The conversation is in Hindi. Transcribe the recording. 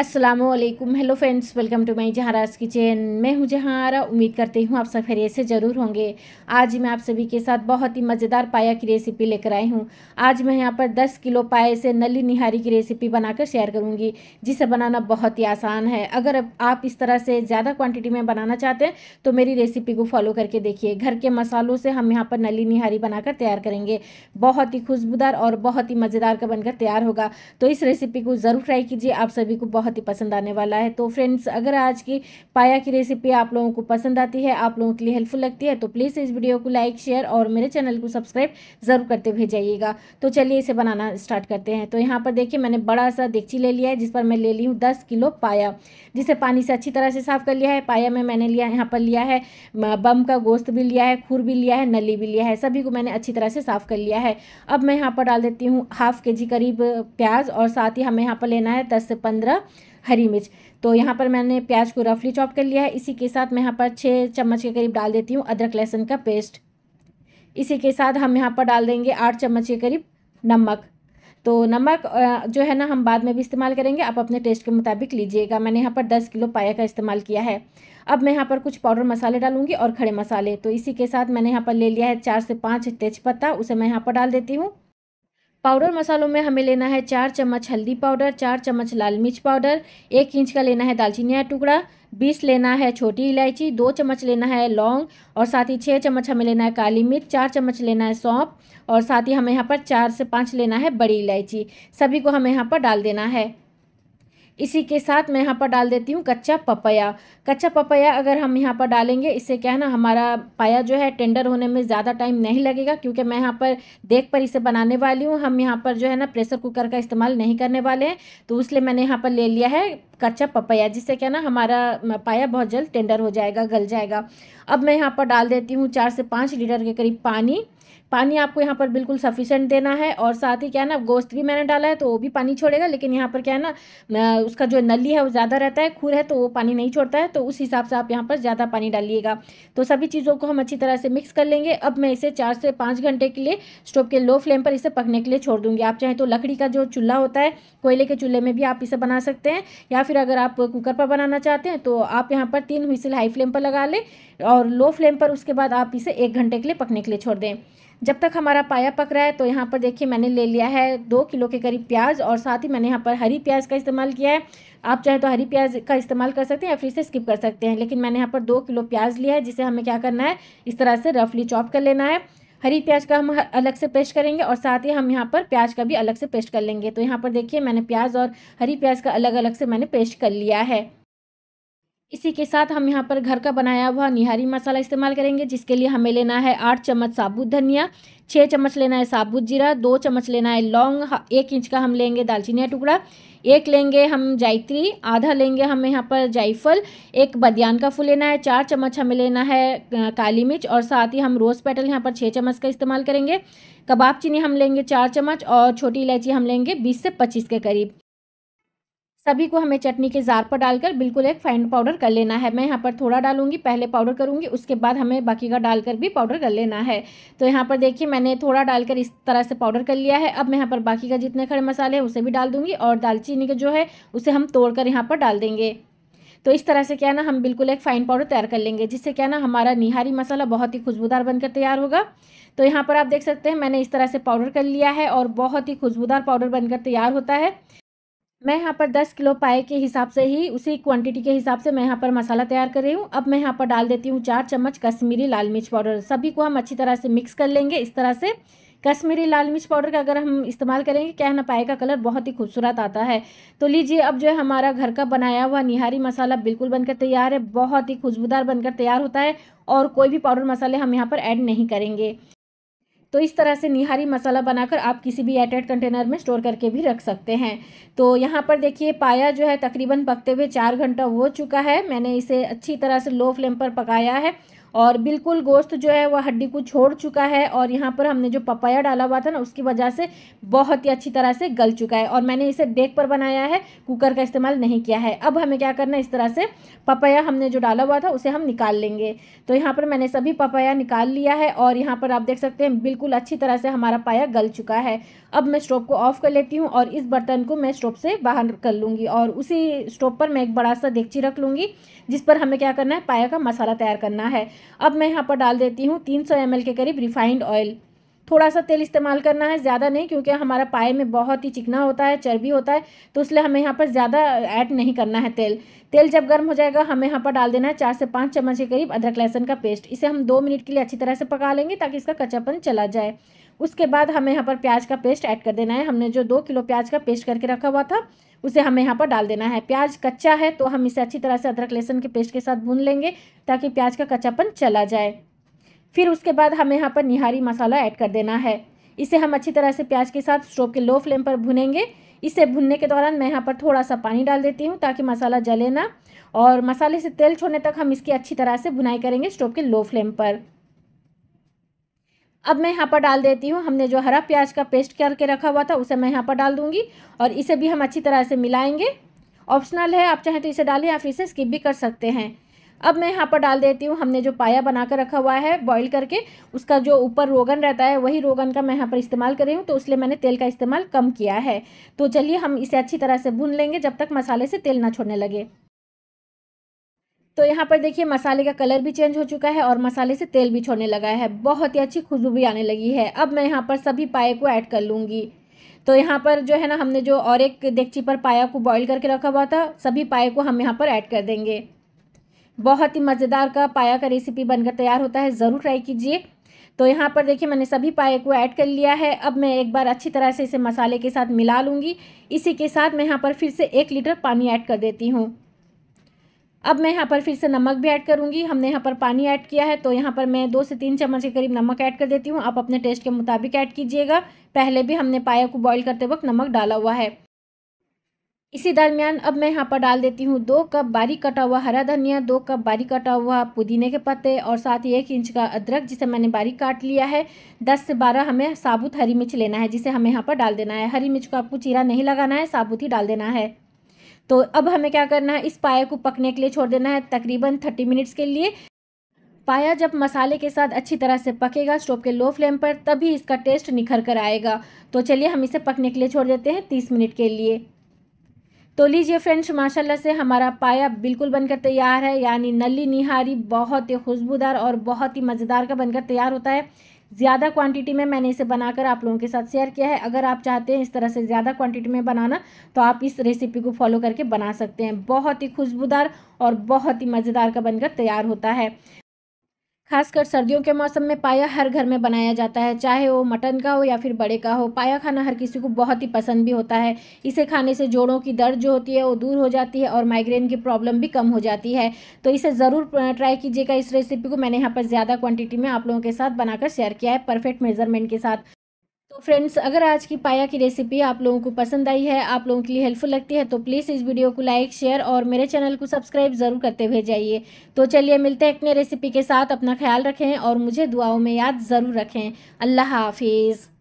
असलकुम hello friends welcome to my जहाराज किचन मैं हूँ जहारा उम्मीद करती हूँ आप सब खैरियत से ज़रूर होंगे आज मैं आप सभी के साथ बहुत ही मज़ेदार पाया की रेसिपी लेकर आई हूँ आज मैं यहाँ पर 10 किलो पाए से नली निहारी की रेसिपी बनाकर शेयर करूँगी जिसे बनाना बहुत ही आसान है अगर आप इस तरह से ज़्यादा क्वान्टिटी में बनाना चाहते हैं तो मेरी रेसिपी को फॉलो करके देखिए घर के मसालों से हम यहाँ पर नली निहारी बनाकर तैयार करेंगे बहुत ही खुशबूदार और बहुत ही मज़ेदार का बनकर तैयार होगा तो इस रेसिपी को ज़रूर ट्राई कीजिए आप सभी को बहुत ही पसंद आने वाला है तो फ्रेंड्स अगर आज की पाया की रेसिपी आप लोगों को पसंद आती है आप लोगों के लिए हेल्पफुल लगती है तो प्लीज़ इस वीडियो को लाइक शेयर और मेरे चैनल को सब्सक्राइब ज़रूर करते भेजाइएगा तो चलिए इसे बनाना स्टार्ट करते हैं तो यहाँ पर देखिए मैंने बड़ा सा देगची ले लिया है जिस पर मैं ले ली हूँ दस किलो पाया जिसे पानी से अच्छी तरह से साफ़ कर लिया है पाया में मैंने लिया यहाँ पर लिया है बम का गोश्त भी लिया है खुर भी लिया है नली भी लिया है सभी को मैंने अच्छी तरह से साफ़ कर लिया है अब मैं यहाँ पर डाल देती हूँ हाफ के जी करीब प्याज और साथ ही हमें यहाँ पर लेना है दस से पंद्रह हरी मिर्च तो यहाँ पर मैंने प्याज को रफली चॉप कर लिया है इसी के साथ मैं यहाँ पर छः चम्मच के करीब डाल देती हूँ अदरक लहसुन का पेस्ट इसी के साथ हम यहाँ पर डाल देंगे आठ चम्मच के करीब नमक तो नमक जो है ना हम बाद में भी इस्तेमाल करेंगे आप अपने टेस्ट के मुताबिक लीजिएगा मैंने यहाँ पर दस किलो पाया का इस्तेमाल किया है अब मैं यहाँ पर कुछ पाउडर मसाले डालूंगी और खड़े मसाले तो इसी के साथ मैंने यहाँ पर ले लिया है चार से पाँच तेज पत्ता उसे मैं यहाँ पर डाल देती हूँ पाउडर मसालों में हमें लेना है चार चम्मच हल्दी पाउडर चार चम्मच लाल मिर्च पाउडर एक इंच का लेना है दालचीनी का टुकड़ा बीस लेना है छोटी इलायची दो चम्मच लेना है लौंग और साथ ही छः चम्मच हमें लेना है काली मिर्च चार चम्मच लेना है सौंप और साथ ही हमें यहाँ पर चार से पाँच लेना है बड़ी इलायची सभी को हमें यहाँ पर डाल देना है इसी के साथ मैं यहाँ पर डाल देती हूँ कच्चा पपाया कच्चा पपाया अगर हम यहाँ पर डालेंगे इससे क्या है ना हमारा पाया जो है टेंडर होने में ज़्यादा टाइम नहीं लगेगा क्योंकि मैं यहाँ पर देख पर इसे बनाने वाली हूँ हम यहाँ पर जो है ना प्रेशर कुकर का इस्तेमाल नहीं करने वाले हैं तो इसलिए मैंने यहाँ पर ले लिया है कच्चा पपाया जिससे क्या ना हमारा पाया बहुत जल्द टेंडर हो जाएगा गल जाएगा अब मैं यहाँ पर डाल देती हूँ चार से पाँच लीटर के करीब पानी पानी आपको यहाँ पर बिल्कुल सफिशेंट देना है और साथ ही क्या है ना गोश्त भी मैंने डाला है तो वो भी पानी छोड़ेगा लेकिन यहाँ पर क्या है ना उसका जो नली है वो ज़्यादा रहता है खूर है तो वो पानी नहीं छोड़ता है तो उस हिसाब से आप यहाँ पर ज़्यादा पानी डालिएगा तो सभी चीज़ों को हम अच्छी तरह से मिक्स कर लेंगे अब मैं इसे चार से पाँच घंटे के लिए स्टोव के लो फ्लेम पर इसे पकने के लिए छोड़ दूँगी आप चाहें तो लकड़ी का जो चूल्हा होता है कोयले के चूल्हे में भी आप इसे बना सकते हैं या फिर अगर आप कुकर पर बनाना चाहते हैं तो आप यहाँ पर तीन हुईसिल हाई फ्लेम पर लगा लें और लो फ्लेम पर उसके बाद आप इसे एक घंटे के लिए पकने के लिए छोड़ दें जब तक हमारा पाया पक रहा है तो यहाँ पर देखिए मैंने ले लिया है दो किलो के करीब प्याज और साथ ही मैंने यहाँ पर हरी प्याज का इस्तेमाल किया है आप चाहे तो हरी प्याज का इस्तेमाल कर सकते हैं या फिर से स्किप कर सकते हैं लेकिन मैंने यहाँ पर दो किलो प्याज लिया है जिसे हमें क्या करना है इस तरह से रफली चॉप कर लेना है हरी प्याज का हम अलग से पेस्ट करेंगे और साथ ही हम यहाँ पर प्याज का भी अलग से पेस्ट कर लेंगे तो यहाँ पर देखिए मैंने प्याज और हरी प्याज का अलग अलग से मैंने पेस्ट कर लिया है इसी के साथ हम यहाँ पर घर का बनाया हुआ निहारी मसाला इस्तेमाल करेंगे जिसके लिए हमें लेना है आठ चम्मच साबुत धनिया छः चम्मच लेना है साबुत जीरा दो चम्मच लेना है लौंग एक इंच का हम लेंगे दालचीनी टुकड़ा एक लेंगे हम जायत्री आधा लेंगे हम यहाँ पर जायफल एक बदियान का फूल लेना है चार चम्मच हमें लेना है काली मिर्च और साथ ही हम रोज़ पेटल यहाँ पर छः चम्मच का इस्तेमाल करेंगे कबाब चीनी हम लेंगे चार चम्मच और छोटी इलायची हम लेंगे बीस से पच्चीस के करीब सभी को हमें चटनी के जार पर डालकर बिल्कुल एक फाइन पाउडर कर लेना है मैं यहाँ पर थोड़ा डालूंगी पहले पाउडर करूँगी उसके बाद हमें बाकी का डालकर भी पाउडर कर लेना है तो यहाँ पर देखिए मैंने थोड़ा डालकर इस तरह से पाउडर कर लिया है अब मैं यहाँ पर बाकी का जितने खड़े मसाले हैं उसे भी डाल दूँगी और दालचीनी का जो है उसे हम तोड़ कर यहाँ पर डाल देंगे तो इस तरह से क्या ना हम बिल्कुल एक फाइन पाउडर तैयार कर लेंगे जिससे क्या ना हमारा निहारी मसाला बहुत ही खुशबूदार बनकर तैयार होगा तो यहाँ पर आप देख सकते हैं मैंने इस तरह से पाउडर कर लिया है और बहुत ही खुशबूदार पाउडर बनकर तैयार होता है मैं यहाँ पर दस किलो पाए के हिसाब से ही उसी क्वांटिटी के हिसाब से मैं यहाँ पर मसाला तैयार कर रही हूँ अब मैं यहाँ पर डाल देती हूँ चार चम्मच कश्मीरी लाल मिर्च पाउडर सभी को हम अच्छी तरह से मिक्स कर लेंगे इस तरह से कश्मीरी लाल मिर्च पाउडर का अगर हम इस्तेमाल करेंगे क्या है ना पाए का कलर बहुत ही खूबसूरत आता है तो लीजिए अब जो है हमारा घर का बनाया हुआ निहारी मसाला बिल्कुल बनकर तैयार है बहुत ही खुशबूदार बनकर तैयार होता है और कोई भी पाउडर मसाले हम यहाँ पर ऐड नहीं करेंगे तो इस तरह से निहारी मसाला बनाकर आप किसी भी एयरटाइट कंटेनर में स्टोर करके भी रख सकते हैं तो यहाँ पर देखिए पाया जो है तकरीबन पकते हुए चार घंटा हो चुका है मैंने इसे अच्छी तरह से लो फ्लेम पर पकाया है और बिल्कुल गोश्त जो है वह हड्डी को छोड़ चुका है और यहाँ पर हमने जो पपाया डाला हुआ था ना उसकी वजह से बहुत ही अच्छी तरह से गल चुका है और मैंने इसे डेक पर बनाया है कुकर का इस्तेमाल नहीं किया है अब हमें क्या करना है इस तरह से पपाया हमने जो डाला हुआ था उसे हम निकाल लेंगे तो यहाँ पर मैंने सभी पपाया निकाल लिया है और यहाँ पर आप देख सकते हैं बिल्कुल अच्छी तरह से हमारा पाया गल चुका है अब मैं स्टोव को ऑफ़ कर लेती हूँ और इस बर्तन को मैं स्टोव से बाहर कर लूँगी और उसी स्टोव पर मैं एक बड़ा सा देगची रख लूँगी जिस पर हमें क्या करना है पाया का मसाला तैयार करना है अब मैं यहाँ पर डाल देती हूँ तीन सौ के करीब रिफाइंड ऑयल थोड़ा सा तेल इस्तेमाल करना है ज़्यादा नहीं क्योंकि हमारा पाए में बहुत ही चिकना होता है चर्बी होता है तो इसलिए हमें यहाँ पर ज़्यादा ऐड नहीं करना है तेल तेल जब गर्म हो जाएगा हमें यहाँ पर डाल देना है चार से पाँच चम्मच के करीब अदरक लहसन का पेस्ट इसे हम दो मिनट के लिए अच्छी तरह से पका लेंगे ताकि इसका कच्चापन चला जाए उसके बाद हमें यहाँ पर प्याज का पेस्ट ऐड कर देना है हमने जो दो किलो प्याज का पेस्ट करके रखा हुआ था उसे हमें यहाँ पर डाल देना है प्याज कच्चा है तो हम इसे अच्छी तरह से अदरक लहसुन के पेस्ट के साथ भून लेंगे ताकि प्याज का कच्चापन चला जाए फिर उसके बाद हमें यहाँ पर निहारी मसाला ऐड कर देना है इसे हम अच्छी तरह से प्याज के साथ स्टोव के लो फ्लेम पर भुनेंगे इसे भुनने के दौरान मैं यहाँ पर थोड़ा सा पानी डाल देती हूँ ताकि मसाला जले ना और मसाले से तेल छोड़ने तक हम इसकी अच्छी तरह से भुनाई करेंगे स्टोव के लो फ्लेम पर अब मैं यहाँ पर डाल देती हूँ हमने जो हरा प्याज का पेस्ट करके रखा हुआ था उसे मैं यहाँ पर डाल दूँगी और इसे भी हम अच्छी तरह से मिलाएंगे ऑप्शनल है आप चाहें तो इसे डालें या फिर इसे स्किप भी कर सकते हैं अब मैं यहाँ पर डाल देती हूँ हमने जो पाया बना कर रखा हुआ है बॉईल करके उसका जो ऊपर रोगन रहता है वही रोगन का मैं यहाँ पर इस्तेमाल कर रही हूँ तो इसलिए मैंने तेल का इस्तेमाल कम किया है तो चलिए हम इसे अच्छी तरह से भून लेंगे जब तक मसाले से तेल ना छोड़ने लगे तो यहाँ पर देखिए मसाले का कलर भी चेंज हो चुका है और मसाले से तेल भी छोड़ने लगा है बहुत ही अच्छी खुशबू भी आने लगी है अब मैं यहाँ पर सभी पाए को ऐड कर लूँगी तो यहाँ पर जो है ना हमने जो और एक देगची पर पाया को बॉईल करके रखा हुआ था सभी पाए को हम यहाँ पर ऐड कर देंगे बहुत ही मज़ेदार का पाया का रेसिपी बनकर तैयार होता है ज़रूर ट्राई कीजिए तो यहाँ पर देखिए मैंने सभी पाए को ऐड कर लिया है अब मैं एक बार अच्छी तरह से इसे मसाले के साथ मिला लूँगी इसी के साथ मैं यहाँ पर फिर से एक लीटर पानी ऐड कर देती हूँ अब मैं यहाँ पर फिर से नमक भी ऐड करूँगी हमने यहाँ पर पानी ऐड किया है तो यहाँ पर मैं दो से तीन चम्मच के करीब नमक ऐड कर देती हूँ आप अपने टेस्ट के मुताबिक ऐड कीजिएगा पहले भी हमने पाया को बॉईल करते वक्त नमक डाला हुआ है इसी दरमियान अब मैं यहाँ पर डाल देती हूँ दो कप बारीक कटा हुआ हरा धनिया दो कप बारीक कटा हुआ पुदीने के पत्ते और साथ ही एक इंच का अदरक जिसे मैंने बारीक काट लिया है दस से बारह हमें साबुत हरी मिर्च लेना है जिसे हमें यहाँ पर डाल देना है हरी मिर्च को आपको चीरा नहीं लगाना है साबुत ही डाल देना है तो अब हमें क्या करना है इस पाया को पकने के लिए छोड़ देना है तकरीबन थर्टी मिनट्स के लिए पाया जब मसाले के साथ अच्छी तरह से पकेगा स्टोव के लो फ्लेम पर तभी इसका टेस्ट निखर कर आएगा तो चलिए हम इसे पकने के लिए छोड़ देते हैं तीस मिनट के लिए तो लीजिए फ्रेंड्स माशाल्लाह से हमारा पाया बिल्कुल बनकर तैयार है यानी नली निहारी बहुत ही खुशबूदार और बहुत ही मज़ेदार का बनकर तैयार होता है ज़्यादा क्वांटिटी में मैंने इसे बनाकर आप लोगों के साथ शेयर किया है अगर आप चाहते हैं इस तरह से ज़्यादा क्वांटिटी में बनाना तो आप इस रेसिपी को फॉलो करके बना सकते हैं बहुत ही खुशबूदार और बहुत ही मज़ेदार का बनकर तैयार होता है खासकर सर्दियों के मौसम में पाया हर घर में बनाया जाता है चाहे वो मटन का हो या फिर बड़े का हो पाया खाना हर किसी को बहुत ही पसंद भी होता है इसे खाने से जोड़ों की दर्द जो होती है वो दूर हो जाती है और माइग्रेन की प्रॉब्लम भी कम हो जाती है तो इसे ज़रूर ट्राई कीजिएगा इस रेसिपी को मैंने यहाँ पर ज़्यादा क्वान्टिटी में आप लोगों के साथ बनाकर शेयर किया है परफेक्ट मेजरमेंट के साथ तो फ्रेंड्स अगर आज की पाया की रेसिपी आप लोगों को पसंद आई है आप लोगों के लिए हेल्पफुल लगती है तो प्लीज़ इस वीडियो को लाइक शेयर और मेरे चैनल को सब्सक्राइब ज़रूर करते हुए जाइए तो चलिए मिलते हैं अपने रेसिपी के साथ अपना ख्याल रखें और मुझे दुआओं में याद ज़रूर रखें अल्लाह हाफिज़